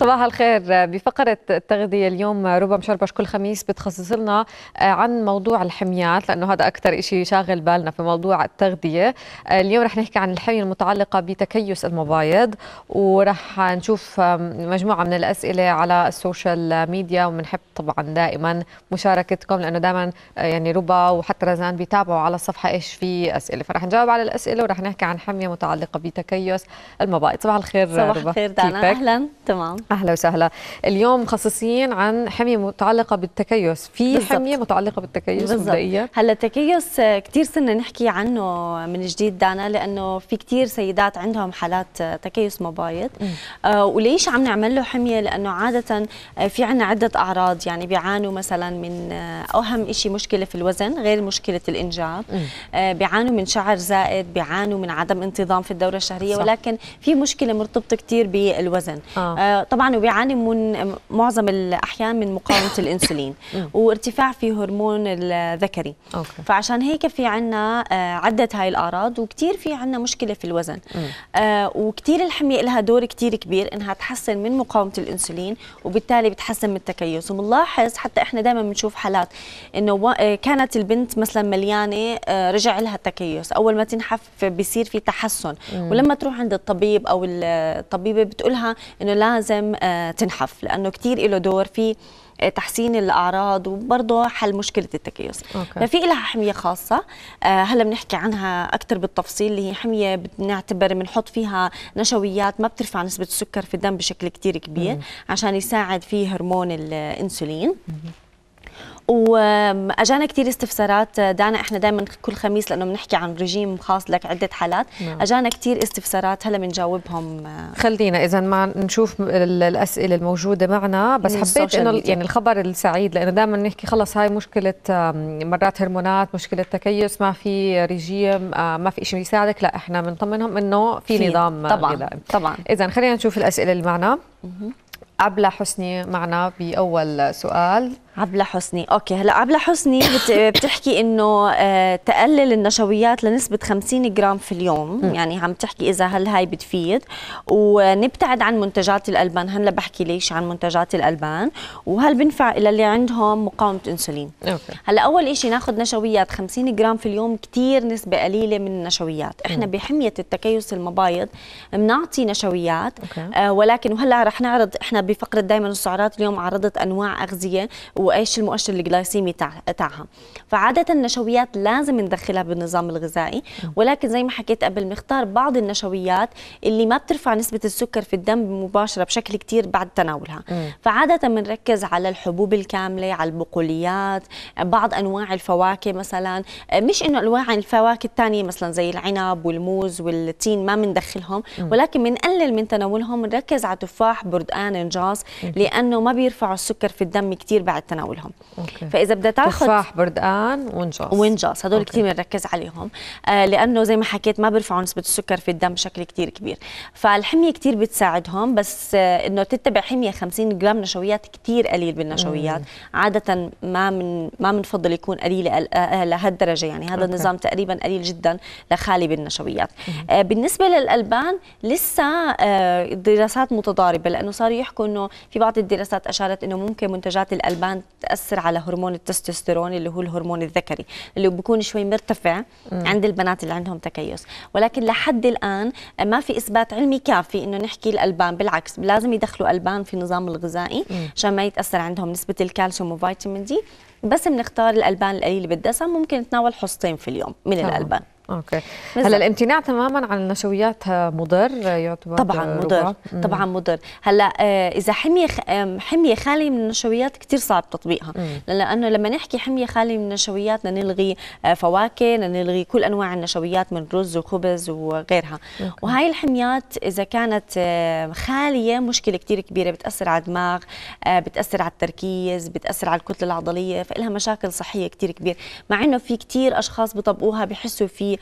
صباح الخير بفقرة التغذية اليوم ربا مشربش كل خميس بتخصص لنا عن موضوع الحميات لأنه هذا أكثر شيء شاغل بالنا في موضوع التغذية اليوم رح نحكي عن الحمية المتعلقة بتكيس المبايض ورح نشوف مجموعة من الأسئلة على السوشيال ميديا وبنحب طبعا دائما مشاركتكم لأنه دائما يعني ربا وحتى رزان بيتابعوا على الصفحة إيش في أسئلة فرح نجاوب على الأسئلة ورح نحكي عن حمية متعلقة بتكيس المبايض صباح الخير صباح الخير دانا أهلا تمام اهلا وسهلا اليوم مخصصين عن حميه متعلقه بالتكيس في بالزبط. حميه متعلقه بالتكيس مبدئيا هلا التكيس آه، كثير صرنا نحكي عنه من جديد دانا لانه في كثير سيدات عندهم حالات آه، تكيس مبايض آه وليش عم نعمل له حميه لانه عاده آه، في عنا عده اعراض يعني بيعانوا مثلا من اهم شيء مشكله في الوزن غير مشكله الانجاب آه بيعانوا من شعر زائد بيعانوا من عدم انتظام في الدوره الشهريه صح. ولكن في مشكله مرتبطه كثير بالوزن آه. آه طبعا وبيعاني من معظم الاحيان من مقاومه الانسولين وارتفاع في هرمون الذكري أوكي. فعشان هيك في عنا آه، عده هاي الاعراض وكثير في عنا مشكله في الوزن آه، وكثير الحميه لها دور كثير كبير انها تحسن من مقاومه الانسولين وبالتالي بتحسن من التكيس وبنلاحظ حتى احنا دائما بنشوف حالات انه آه، كانت البنت مثلا مليانه رجع لها التكيس اول ما تنحف بيصير في تحسن ولما تروح عند الطبيب او الطبيبه بتقولها انه لازم آه، تنحف لانه كثير له دور في آه، تحسين الاعراض وبرضه حل مشكله التكيس أوكي. ففي لها حميه خاصه آه، هلا بنحكي عنها اكثر بالتفصيل اللي هي حميه بنعتبر بنحط فيها نشويات ما بترفع نسبه السكر في الدم بشكل كثير كبير عشان يساعد في هرمون الانسولين مم. واجانا كثير استفسارات دانا احنا دائما كل خميس لانه بنحكي عن رجيم خاص لك عده حالات نعم. اجانا كثير استفسارات هلا بنجاوبهم خلينا اذا ما نشوف الاسئله الموجوده معنا بس حبيت انه يعني الخبر السعيد لانه دائما نحكي خلص هاي مشكله مرات هرمونات مشكله تكيس ما في رجيم آه، ما في شيء يساعدك لا احنا بنطمنهم انه في نظام طبعا غذائي. طبعا اذا خلينا نشوف الاسئله اللي معنا عبلة حسني معنا بأول سؤال عبلة حسني اوكي هلا عبلة حسني بتحكي انه آه، تقلل النشويات لنسبة 50 جرام في اليوم م. يعني عم تحكي اذا هل هاي بتفيد ونبتعد عن منتجات الالبان هلا بحكي ليش عن منتجات الالبان وهل بنفع للي عندهم مقاومة انسولين أوكي. هلا اول شيء ناخذ نشويات 50 جرام في اليوم كثير نسبة قليلة من النشويات احنا م. بحمية التكيس المبايض بنعطي نشويات أوكي. آه، ولكن وهلا رح نعرض احنا بفقرة دائما السعرات اليوم عرضت انواع اغذية وايش المؤشر الجلايسيمي تاعها فعاده النشويات لازم ندخلها بالنظام الغذائي ولكن زي ما حكيت قبل بنختار بعض النشويات اللي ما بترفع نسبه السكر في الدم مباشره بشكل كثير بعد تناولها فعاده بنركز على الحبوب الكامله على البقوليات بعض انواع الفواكه مثلا مش انه انواع الفواكه الثانيه مثلا زي العنب والموز والتين ما بندخلهم ولكن بنقلل من تناولهم نركز على تفاح برتقال نجاص لانه ما بيرفعوا السكر في الدم كثير بعد تناولهم أوكي. فاذا بدها تاخذ تفاح بردقان ونجاص ونجاص هدول كثير بنركز عليهم آه لانه زي ما حكيت ما بيرفعوا نسبه السكر في الدم بشكل كثير كبير فالحميه كثير بتساعدهم بس آه انه تتبع حميه 50 جرام نشويات كثير قليل بالنشويات مم. عاده ما من ما بنفضل يكون قليل آه، آه، لهالدرجه يعني هذا أوكي. النظام تقريبا قليل جدا لخالي بالنشويات آه بالنسبه للالبان لسه آه، دراسات متضاربه لانه صاروا يحكوا انه في بعض الدراسات اشارت انه ممكن منتجات الالبان تاثر على هرمون التستوستيرون اللي هو الهرمون الذكري اللي بيكون شوي مرتفع مم. عند البنات اللي عندهم تكيس ولكن لحد الان ما في اثبات علمي كافي انه نحكي الالبان بالعكس لازم يدخلوا البان في النظام الغذائي عشان ما يتاثر عندهم نسبه الكالسيوم وفيتامين دي بس بنختار الالبان القليله بالدسم ممكن نتناول حصتين في اليوم من طبعا. الالبان اوكي هلا الامتناع تماما عن النشويات آه، مضر آه، يعتبر طبعا آه، مضر طبعا مضر هلا اذا حميه حميه خاليه من النشويات كثير صعب تطبيقها مم. لانه لما نحكي حميه خاليه من النشويات بدنا نلغي فواكه نلغي كل انواع النشويات من رز وخبز وغيرها وهي الحميات اذا كانت خاليه مشكله كثير كبيره بتاثر على الدماغ بتاثر على التركيز بتاثر على الكتله العضليه فلها مشاكل صحيه كثير كبيره مع انه في كثير اشخاص بطبقوها بحسوا في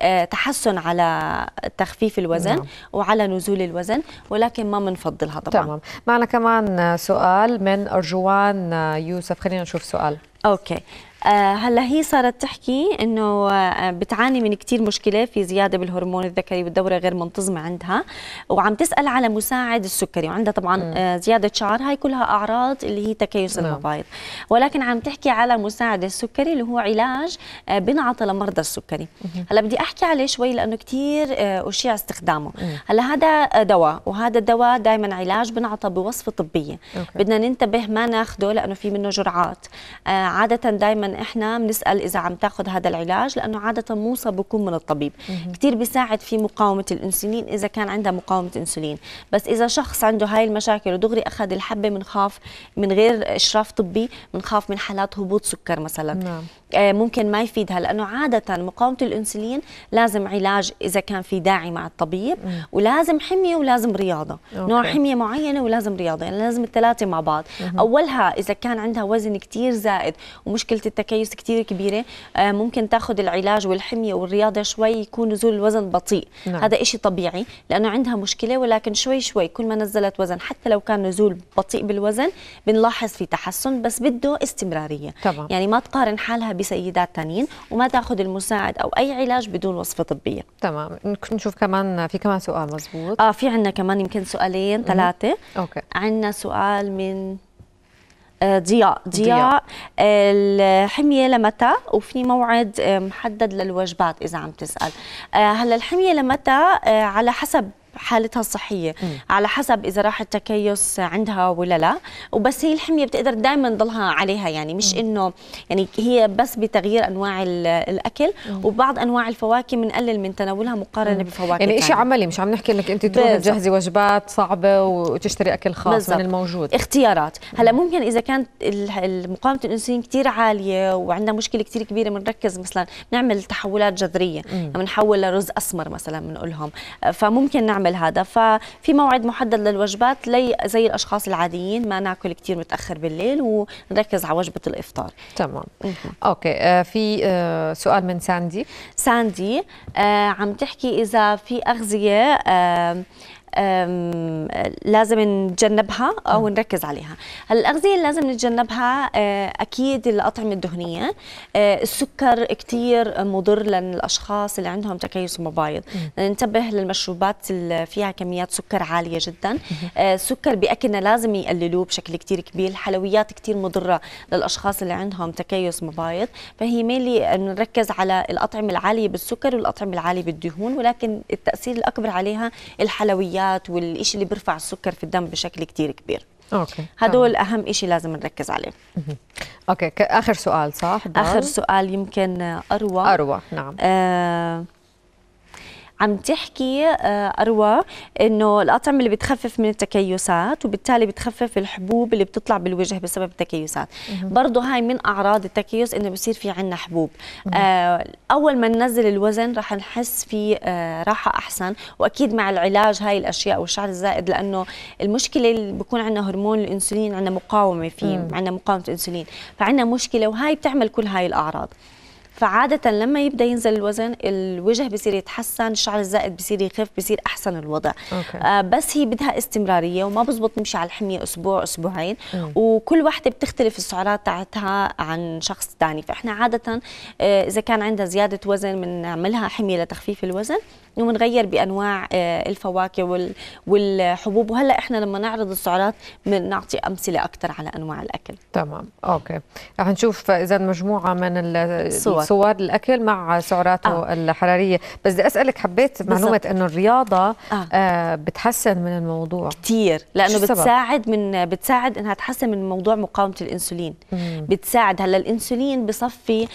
آه، تحسن على تخفيف الوزن نعم. وعلى نزول الوزن ولكن ما بنفضلها طبعا تمام معنا كمان سؤال من أرجوان آه، يوسف خلينا نشوف سؤال اوكي آه، هلا هي صارت تحكي انه آه، بتعاني من كثير مشكله في زياده بالهرمون الذكري والدوره غير منتظمه عندها وعم تسال على مساعد السكري وعندها طبعا آه، زياده شعر هاي كلها اعراض اللي هي تكيس نعم. المبايض ولكن عم تحكي على مساعد السكري اللي هو علاج بنعطى لمرضى السكري هلا بدي احكي عليه شوي لانه كثير اشيع استخدامه هلا هذا دواء وهذا الدواء دائما علاج بنعطى بوصفه طبيه بدنا ننتبه ما ناخده لانه في منه جرعات عاده دائما احنا بنسال اذا عم تاخذ هذا العلاج لانه عاده موصى بكون من الطبيب كثير بيساعد في مقاومه الانسولين اذا كان عندها مقاومه انسولين بس اذا شخص عنده هاي المشاكل ودغري اخذ الحبه بنخاف من غير اشراف طبي بنخاف من حالات هبوط سكر مثلا نعم. آه، ممكن ما يفيدها لانه عاده مقاومه الانسولين لازم علاج اذا كان في داعي مع الطبيب مم. ولازم حميه ولازم رياضه أوكي. نوع حميه معينه ولازم رياضه يعني لازم الثلاثه مع بعض مم. اولها اذا كان عندها وزن كثير زائد ومشكله تكيس كثير كبيره آه، ممكن تاخذ العلاج والحميه والرياضه شوي يكون نزول الوزن بطيء نعم. هذا شيء طبيعي لانه عندها مشكله ولكن شوي شوي كل ما نزلت وزن حتى لو كان نزول بطيء بالوزن بنلاحظ في تحسن بس بده استمراريه طبعا. يعني ما تقارن حالها بسيدات ثانيين وما تاخذ المساعد او اي علاج بدون وصفه طبيه تمام نشوف كمان في كمان سؤال مزبوط اه في عندنا كمان يمكن سؤالين ثلاثه اوكي عندنا سؤال من ضياء ضياء الحميه لمتى وفي موعد محدد للوجبات اذا عم تسال آه، هلا الحميه لمتى آه، على حسب حالتها الصحيه مم. على حسب اذا راح التكيس عندها ولا لا وبس هي الحميه بتقدر دائما تضلها عليها يعني مش انه يعني هي بس بتغيير انواع الاكل مم. وبعض انواع الفواكه بنقلل من تناولها مقارنه مم. بفواكه يعني شيء عملي مش عم نحكي انك انت تروحي تجهزي وجبات صعبه وتشتري اكل خاص بالزبط. من الموجود اختيارات هلا ممكن اذا كانت مقاومه الانسولين كثير عاليه وعندها مشكله كثير كبيره بنركز مثلا نعمل تحولات جذريه بنحول لرز اسمر مثلا بنقول لهم فممكن نعمل نعمل هذا ففي موعد محدد للوجبات لي زي الاشخاص العاديين ما ناكل كثير متاخر بالليل ونركز على وجبه الافطار تمام اوكي آه، في آه، سؤال من ساندي ساندي آه، عم تحكي اذا في اغذيه لازم نتجنبها او نركز عليها هلا الاغذيه اللي لازم نتجنبها آه، اكيد الاطعمه الدهنيه آه، السكر كثير مضر للاشخاص اللي عندهم تكيس مبايض ننتبه للمشروبات اللي فيها كميات سكر عاليه جدا آه، السكر باكلنا لازم يقللوه بشكل كثير كبير الحلويات كثير مضره للاشخاص اللي عندهم تكيس مبايض فهي ميلي نركز على الاطعمه العاليه بالسكر والاطعمه العاليه بالدهون ولكن التاثير الاكبر عليها الحلويات الحلويات والإشي اللي بيرفع السكر في الدم بشكل كتير كبير اوكي هدول طبعا. اهم شيء لازم نركز عليه اوكي اخر سؤال صح اخر سؤال يمكن اروى آه، اروى نعم آه عم تحكي آه، اروى انه الاطعمه اللي بتخفف من التكيسات وبالتالي بتخفف الحبوب اللي بتطلع بالوجه بسبب التكيسات برضه هاي من اعراض التكيس انه بصير في عندنا حبوب آه اول ما ننزل الوزن رح نحس في آه راحه احسن واكيد مع العلاج هاي الاشياء والشعر الزائد لانه المشكله اللي بكون عندنا هرمون الانسولين عندنا مقاومه فيه عندنا مقاومه انسولين فعندنا مشكله وهاي بتعمل كل هاي الاعراض فعادة لما يبدأ ينزل الوزن الوجه بصير يتحسن الشعر الزائد بصير يخف بصير أحسن الوضع أوكي. آه بس هي بدها استمرارية وما بزبط نمشي على الحمية أسبوع أسبوعين مم. وكل واحدة بتختلف السعرات تاعتها عن شخص ثاني فإحنا عادة آه إذا كان عندها زيادة وزن بنعملها حمية لتخفيف الوزن وبنغير بانواع آه، الفواكه والحبوب وهلا احنا لما نعرض السعرات بنعطي امثله اكثر على انواع الاكل تمام اوكي رح نشوف اذا مجموعه من الصور, صور الاكل مع سعراته آه. الحراريه بس بدي اسالك حبيت معلومه انه الرياضه آه. آه بتحسن من الموضوع كثير لانه بتساعد من بتساعد انها تحسن من موضوع مقاومه الانسولين مم. بتساعد هلا الانسولين بصفي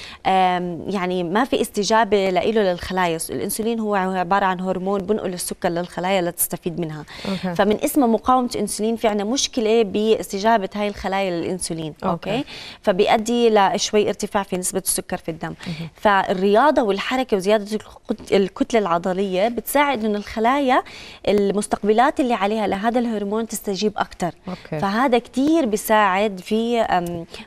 يعني ما في استجابه له للخلايا الانسولين هو عباره عن هرمون بنقل السكر للخلايا لتستفيد منها أوكي. فمن اسمه مقاومه انسولين في عندنا مشكله باستجابه هاي الخلايا للانسولين اوكي, أوكي. فبيؤدي لشوي ارتفاع في نسبه السكر في الدم فالرياضه والحركه وزياده الكتله العضليه بتساعد انه الخلايا المستقبلات اللي عليها لهذا الهرمون تستجيب اكثر فهذا كثير بيساعد في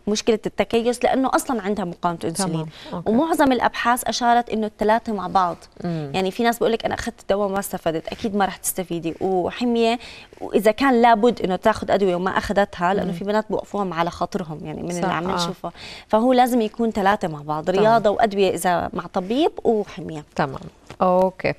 مشكله التكيس لانه اصلا عندها مقاومه انسولين ومعظم الابحاث اشارت انه الثلاثه مع بعض مم. يعني في ناس بقول لك انا اخذت دواء ما استفدت اكيد ما راح تستفيدي وحميه واذا كان لابد انه تاخذ ادويه وما اخذتها لانه مم. في بنات بوقفوهم على خاطرهم يعني من صح. اللي عم آه. نشوفه فهو لازم يكون ثلاثه مع بعض رياضه وأدوية إذا مع طبيب وحمية تمام اوكي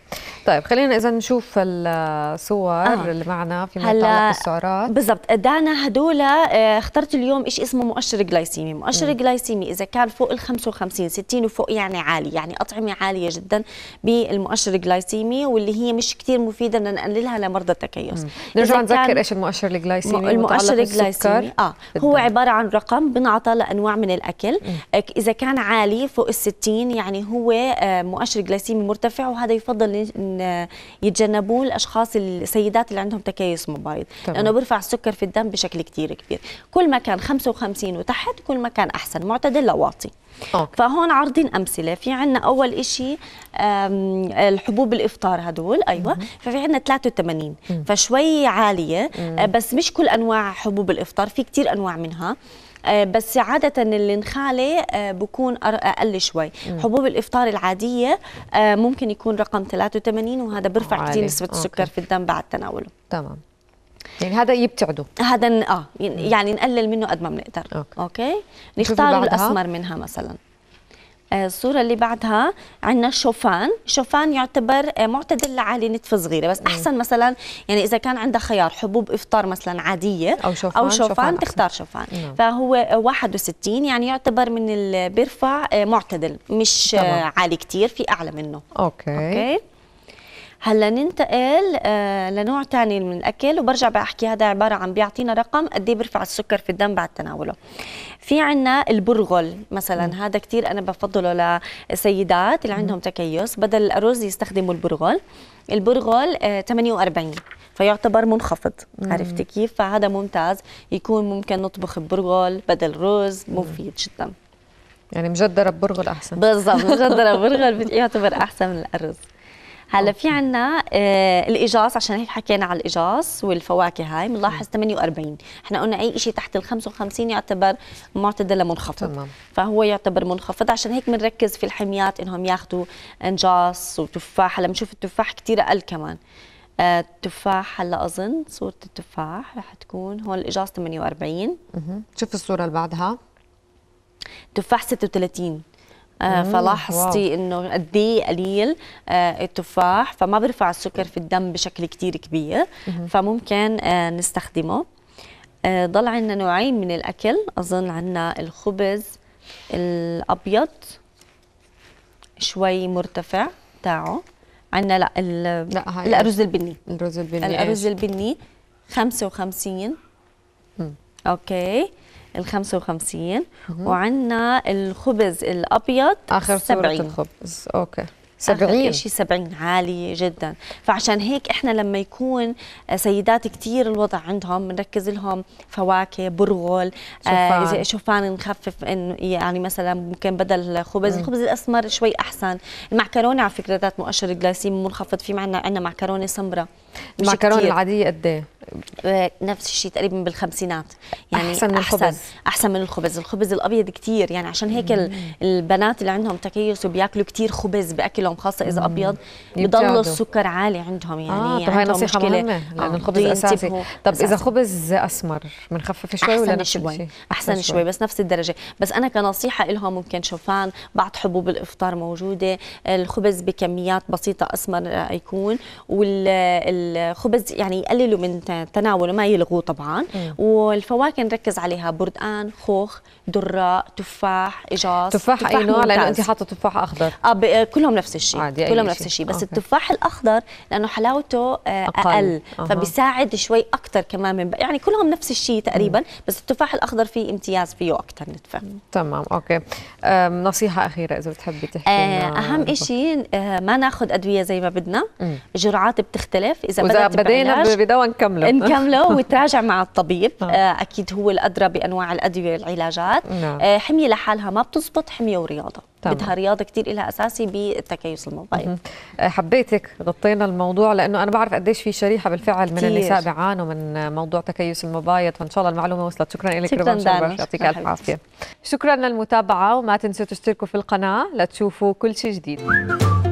طيب خلينا اذا نشوف الصور آه. اللي معنا فيما يتعلق بالسعرات بالضبط دانا هدول آه، اخترت اليوم شيء اسمه مؤشر جلايسيمي مؤشر جلايسيمي اذا كان فوق ال 55 60 وفوق يعني عالي يعني اطعمه عاليه جدا بالمؤشر الجلايسيمي واللي هي مش كثير مفيده بدنا نقللها لمرضى التكيس نرجع نذكر ايش المؤشر الجلايسيمي المؤشر الجلايسيمي اه بالدم. هو عباره عن رقم بنعطى لانواع من الاكل مم. اذا كان عالي فوق ال 60 يعني هو آه، مؤشر جلايسيمي مرتفع يرتفع وهذا يفضل ان يتجنبوه الاشخاص السيدات اللي عندهم تكيس مبايض لانه بيرفع السكر في الدم بشكل كثير كبير كل ما كان 55 وتحت كل ما كان احسن معتدل لواطي أوكي. فهون عارضين امثله في عندنا اول شيء الحبوب الافطار هدول ايوه مم. ففي عندنا 83 مم. فشوي عاليه مم. بس مش كل انواع حبوب الافطار في كثير انواع منها آه، بس عاده النخاله آه، بكون اقل شوي حبوب الافطار العاديه آه، ممكن يكون رقم 83 وهذا برفع كثير نسبه السكر في الدم بعد تناوله تمام يعني هذا يبتعدوا هذا اه يعني نقلل منه قد ما بنقدر اوكي, أوكي؟ نختار الاسمر منها مثلا آه، الصوره اللي بعدها عندنا شوفان شوفان يعتبر آه، معتدل لعالي نتفه صغيره بس احسن مثلا يعني اذا كان عندها خيار حبوب افطار مثلا عاديه او شوفان, أو شوفان, شوفان تختار شوفان مم. نعم. فهو 61 يعني يعتبر من اللي بيرفع آه، معتدل مش طبعا. عالي كتير في اعلى منه اوكي, أوكي. هلا ننتقل آه لنوع ثاني من الاكل وبرجع بحكي هذا عباره عن بيعطينا رقم قد ايه بيرفع السكر في الدم بعد تناوله في عندنا البرغل مثلا م. هذا كثير انا بفضله لسيدات اللي عندهم تكيس بدل الارز يستخدموا البرغل البرغل آه 48 فيعتبر منخفض مم. عرفتي كيف فهذا ممتاز يكون ممكن نطبخ برغل بدل رز مفيد جدا يعني مجدره ببرغل احسن بالضبط مجدره برغل يعتبر احسن من الارز هلا في عنا آه، الاجاص عشان هيك حكينا على الاجاص والفواكه هاي بنلاحظ 48 احنا قلنا اي شيء تحت ال 55 يعتبر معتدل لمنخفض تمام. فهو يعتبر منخفض عشان هيك بنركز في الحميات انهم ياخذوا انجاص وتفاح هلا بنشوف التفاح كثير اقل كمان آه، التفاح هلا اظن صوره التفاح رح تكون هون الاجاص 48 اها شوف الصوره اللي بعدها تفاح 36 آه، فلاحظتي انه قد إيه قليل آه، التفاح فما بيرفع السكر في الدم بشكل كثير كبير فممكن آه، نستخدمه ضل عندنا نوعين من الاكل اظن عندنا الخبز الابيض شوي مرتفع تاعه عندنا لا, لا هاي الارز البني الارز البني الارز البني 55 اوكي ال 55 وعندنا الخبز الابيض اخر صوره الخبز اوكي 70 شيء 70 عالية جدا فعشان هيك احنا لما يكون آه، سيدات كثير الوضع عندهم بنركز لهم فواكه برغل شوفان, آه شوفان نخفف انه يعني مثلا ممكن بدل خبز مم. الخبز الاسمر شوي احسن المعكرونه على فكره ذات مؤشر جلايسيمي منخفض في معنا عندنا معكرونه سمراء المعكرونه العاديه قد ايه آه، نفس الشيء تقريبا بالخمسينات يعني احسن من الخبز احسن, أحسن من الخبز الخبز الابيض كثير يعني عشان هيك مم. البنات اللي عندهم تكيس وبياكلوا كثير خبز باكلهم خاصه اذا ابيض بضل السكر عالي عندهم يعني اه طب هاي نصيحه مشكلة. مهمه لان آه، الخبز طيب، اساسي طب اذا خبز اسمر بنخفف شوي ولا نفس شوي. احسن, شوي. شوي بس نفس الدرجه بس انا كنصيحه لهم ممكن شوفان بعض حبوب الافطار موجوده الخبز بكميات بسيطه اسمر يكون والخبز يعني يقللوا من تناوله ما يلغوه طبعا مم. والفواكه نركز عليها بردقان خوخ دراء تفاح اجاص تفاح, تفاح اي نوع لانه انت حاطه تفاح اخضر آه, آه، كلهم نفس الشيء كلهم نفس الشيء بس أوكي. التفاح الاخضر لانه حلاوته آه اقل, أقل. فبيساعد شوي اكثر كمان من يعني كلهم نفس الشيء تقريبا مم. بس التفاح الاخضر فيه امتياز فيه اكثر نتفه تمام اوكي نصيحه اخيره اذا بتحبي تحكي آه اهم شيء آه ما ناخذ ادويه زي ما بدنا مم. جرعات بتختلف اذا بدنا بدينا بدوى نكمله نكمله وتراجع مع الطبيب آه. آه، اكيد هو الادرى بانواع الادويه والعلاجات نعم. آه حميه لحالها ما بتزبط حميه ورياضه طبعا. بدها رياضه كثير لها اساسي بالتكيس الموبايل آه، حبيتك غطينا الموضوع لانه انا بعرف قديش في شريحه بالفعل من النساء بيعانوا من موضوع تكيس الموبايل فان شاء الله المعلومه وصلت شكرا لك شكرا يعطيك الف عافيه شكرا للمتابعه وما تنسوا تشتركوا في القناه لتشوفوا كل شيء جديد